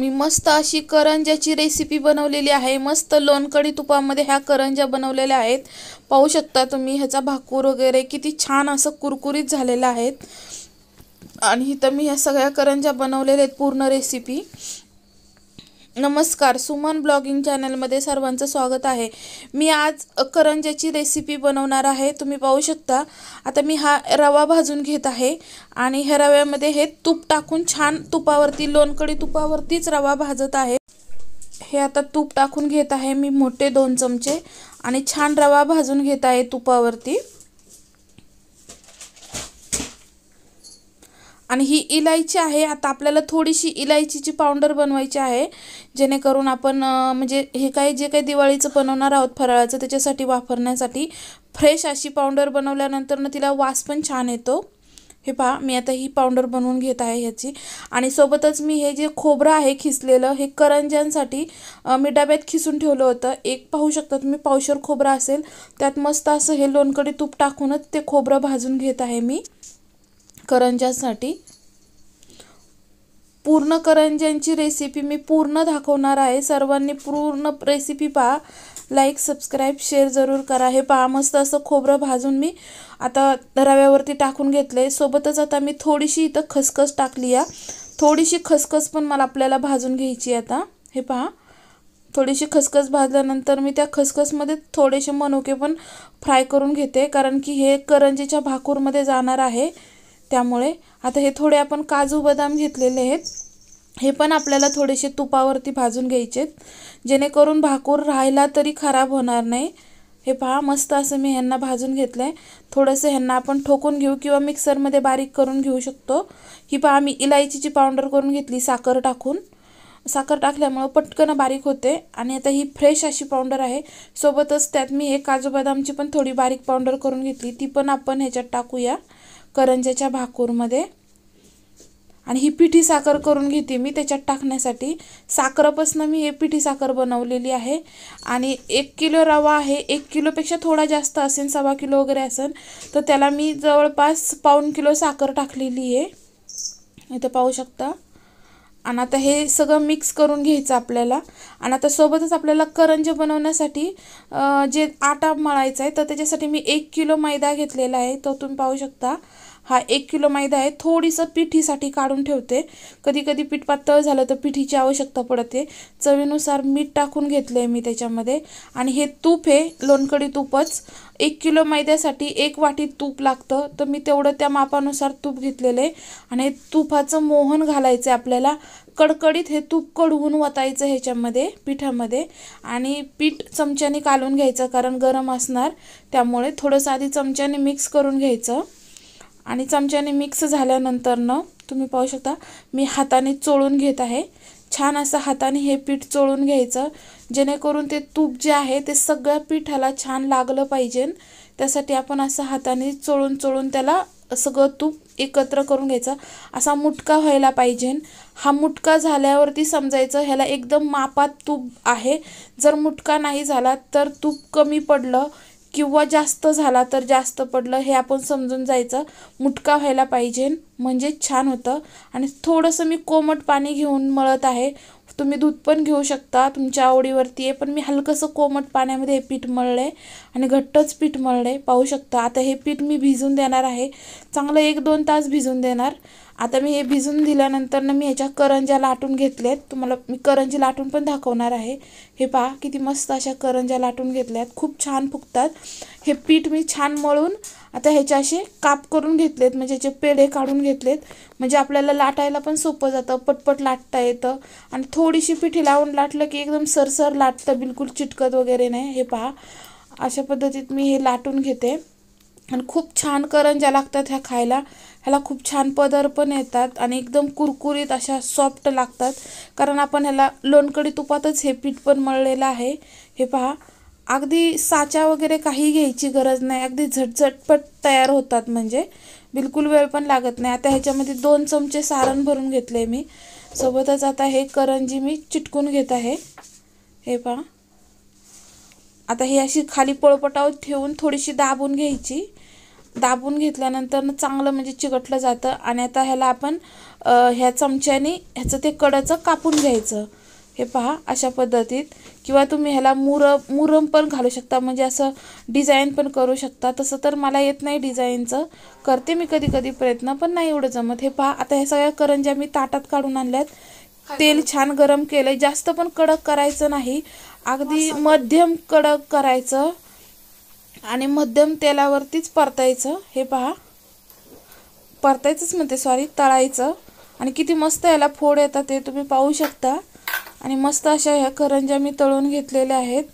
मी मस्त अशी करंज्याची रेसिपी बनवलेली आहे मस्त लोणकडी तुपामध्ये ह्या करंज्या बनवलेल्या आहेत पाहू शकता तुम्ही ह्याचा भाकूर वगैरे किती छान असं कुरकुरीत झालेलं आहेत आणि इथं मी ह्या सगळ्या करंज्या बनवलेल्या आहेत पूर्ण रेसिपी नमस्कार सुमन ब्लॉगिंग चॅनलमध्ये सर्वांचं स्वागत आहे मी आज करंजाची रेसिपी बनवणार आहे तुम्ही पाहू शकता आता मी हा रवा भाजून घेत आहे आणि ह्या रव्यामध्ये हे तूप टाकून छान तुपावरती लोणकडी तुपावरतीच रवा भाजत आहे हे आता तूप टाकून घेत आहे मी मोठे दोन चमचे आणि छान रवा भाजून घेत आहे तुपावरती आणि ही इलायची आहे आता आपल्याला थोडीशी इलायचीची पावडर बनवायची आहे जेणेकरून आपण म्हणजे हे काही जे काही दिवाळीचं बनवणार आहोत फराळाचं त्याच्यासाठी वापरण्यासाठी फ्रेश अशी पावडर बनवल्यानंतरनं तिला वास पण छान येतो हे पहा मी आता ही पावडर बनवून घेत आहे ह्याची आणि सोबतच मी हे जे खोबरं आहे खिसलेलं हे करंज्यांसाठी मी डब्यात खिसून ठेवलं होतं एक पाहू शकता तुम्ही पावशर खोबरं असेल त्यात मस्त असं हे लोणकडी तूप टाकूनच ते खोबरं भाजून घेत आहे मी करंजासाठी पूर्ण करंज्यांची रेसिपी मी पूर्ण दाखवणार आहे सर्वांनी पूर्ण रेसिपी पहा लाईक सबस्क्राईब शेअर जरूर करा हे पहा मस्त असं खोबरं भाजून मी आता रव्यावरती टाकून घेतलं आहे सोबतच आता मी थोडीशी इथं खसखस टाकली आहे थोडीशी खसखस पण मला आपल्याला भाजून घ्यायची आता हे पहा थोडीशी खसखस भाजल्यानंतर मी त्या खसखसमध्ये थोडेसे मनोके पण फ्राय करून घेते कारण की हे करंजीच्या भाकूरमध्ये जाणार आहे त्यामुळे आता हे थोडे आपण काजू बदाम घेतलेले आहेत हे पण आपल्याला थोडेसे तुपावरती भाजून घ्यायचेत जेणेकरून भाकूर राहायला तरी खराब होणार नाही हे पहा मस्त असं मी ह्यांना भाजून घेतलं आहे थोडंसं ह्यांना आपण ठोकून घेऊ किंवा मिक्सरमध्ये बारीक करून घेऊ शकतो ही पहा मी इलायचीची पावडर करून घेतली साखर टाकून साखर टाकल्यामुळं पटकन बारीक होते आणि आता ही फ्रेश अशी पावडर आहे सोबतच त्यात मी हे काजू बदामची पण थोडी बारीक पावडर करून घेतली ती पण आपण ह्याच्यात टाकूया करंज्याच्या भाकूरमध्ये आणि ही पिठी साखर करून घेते मी त्याच्यात टाकण्यासाठी साखरपासनं मी हे पिठी साखर बनवलेली आहे आणि एक किलो रवा आहे एक किलोपेक्षा थोडा जास्त असेल सव्वा किलो वगैरे असेल तर त्याला मी जवळपास पाऊण किलो साखर टाकलेली आहे इथं पाहू शकता आणि आता हे सगळं मिक्स करून घ्यायचं आपल्याला आणि आता सोबतच आपल्याला करंज बनवण्यासाठी जे आटा मळायचा आहे तर त्याच्यासाठी मी एक किलो मैदा घेतलेला आहे तो तुम्ही पाहू शकता हा एक किलो मैदा आहे थोडीसं पिठीसाठी काढून ठेवते कधी कधी पीठ पातळ झालं तर पिठीची आवश्यकता पडते चवीनुसार मीठ टाकून घेतलं आहे मी त्याच्यामध्ये आणि हे तूप हे लोणकडी तूपच एक किलो मैद्यासाठी एक वाटी तूप लागतं तर मी तेवढं त्या मापानुसार तूप घेतलेलं आहे आणि तुपाचं मोहन घालायचं आहे आपल्याला कडकडीत हे तूप कडवून वतायचं ह्याच्यामध्ये पिठामध्ये आणि पीठ चमच्याने कालून घ्यायचं कारण गरम असणार त्यामुळे थोडंसं आधी चमच्याने मिक्स करून घ्यायचं आणि चमच्याने मिक्स झाल्यानंतरनं तुम्ही पाहू शकता मी हाताने चोळून घेत आहे छान असं हाताने हे पीठ चोळून घ्यायचं जेणेकरून ते तूप जे आहे ते सगळ्या पीठाला छान लागलं पाहिजे त्यासाठी आपण असं हाताने चोळून चोळून त्याला सगळं तूप एकत्र करून घ्यायचं असा मुटका व्हायला पाहिजे हा मुटका झाल्यावरती समजायचं ह्याला एकदम मापात तूप आहे जर मुटका नाही झाला तर तूप कमी पडलं किंवा जास्त झाला तर जास्त पडलं हे आपण समजून जायचं मुटका व्हायला पाहिजे म्हणजे छान होतं आणि थोडंसं मी कोमट पाणी घेऊन मळत आहे तुम्ही दूध पण घेऊ शकता तुमच्या आवडीवरती आहे पण मी हलकंसं कोमट पाण्यामध्ये हे पीठ मळलं आहे आणि घट्टच पीठ मळलं आहे पाहू शकता आता हे पीठ मी भिजून देणार आहे चांगलं एक दोन तास भिजून देणार आता मी हे भिजून दिल्यानंतर ना मी ह्याच्या करंज्या लाटून घेतल्यात तुम्हाला मी करंजी लाटून पण दाखवणार आहे हे पहा किती मस्त अशा करंज्या लाटून घेतल्यात खूप छान फुगतात हे पीठ मी छान मळून आता ह्याचे असे काप करून घेतलेत म्हणजे ह्याचे पेढे काढून घेतलेत म्हणजे आपल्याला लाटायला पण सोपं जातं पटपट लाटता येतं आणि थोडीशी पिठी लावून लाटलं की एकदम सरसर लाटतं बिलकुल चिटकत वगैरे नाही हे पहा अशा पद्धतीत मी हे लाटून घेते आणि खूप छान करंज्या लागतात ह्या खायला ह्याला खूप छान पदर पण येतात आणि एकदम कुरकुरीत अशा सॉफ्ट लागतात कारण आपण ह्याला लोणकडी तुपातच हे पीठ पण मळलेलं आहे हे पहा अगदी साचा वगैरे काही घ्यायची गरज नाही अगदी झटझटपट तयार होतात म्हणजे बिलकुल वेळ पण लागत नाही आता ह्याच्यामध्ये दोन चमचे सारण भरून घेतले मी सोबतच आता हे करंजी मी चिटकून घेत आहे हे पहा आता ही अशी खाली पोळपटावर ठेवून थोडीशी दाबून घ्यायची दाबून घेतल्यानंतर चांगलं म्हणजे चिकटलं जातं आणि आता ह्याला आपण ह्या चमच्याने ह्याचं ते कडचं कापून घ्यायचं हे पहा अशा पद्धतीत किंवा तुम्ही ह्याला मुर मुरम पण घालू शकता म्हणजे असं डिझाईन पण करू शकता तसं तर मला येत नाही डिझाईनचं करते मी कधी कधी प्रयत्न पण नाही एवढं जमत हे पहा आता ह्या सगळ्या करंज्या मी ताटात काढून आणल्यात तेल छान गरम केलं जास्त पण कडक करायचं नाही अगदी मध्यम कडक करायचं आणि मध्यम तेलावरतीच परतायचं हे पहा परतायचंच म्हणते सॉरी तळायचं आणि किती मस्त याला फोड येतात ते तुम्ही पाहू शकता आणि मस्त अशा ह्या करंज्या मी तळून घेतलेल्या आहेत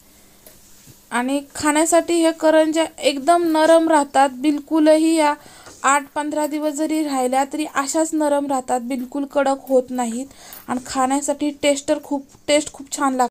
आणि खाण्यासाठी ह्या करंज्या एकदम नरम राहतात बिलकुलही या आठ पंधरा दिवस जरी राहिल्या तरी अशाच नरम राहतात बिलकुल कडक होत नाहीत आणि खाण्यासाठी टेस्टर खूप टेस्ट खूप छान लागते